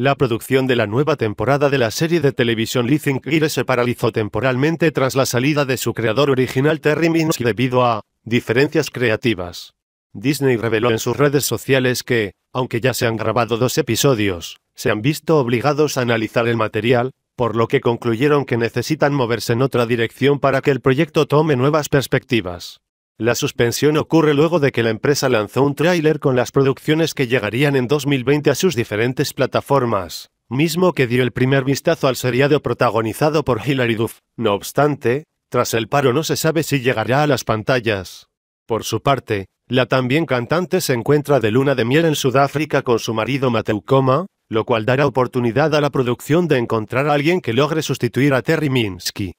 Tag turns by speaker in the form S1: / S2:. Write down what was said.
S1: La producción de la nueva temporada de la serie de televisión Leasing Ire se paralizó temporalmente tras la salida de su creador original Terry Minsky debido a diferencias creativas. Disney reveló en sus redes sociales que, aunque ya se han grabado dos episodios, se han visto obligados a analizar el material, por lo que concluyeron que necesitan moverse en otra dirección para que el proyecto tome nuevas perspectivas. La suspensión ocurre luego de que la empresa lanzó un tráiler con las producciones que llegarían en 2020 a sus diferentes plataformas, mismo que dio el primer vistazo al seriado protagonizado por Hilary Duff. No obstante, tras el paro no se sabe si llegará a las pantallas. Por su parte, la también cantante se encuentra de luna de miel en Sudáfrica con su marido Mateu Coma, lo cual dará oportunidad a la producción de encontrar a alguien que logre sustituir a Terry Minsky.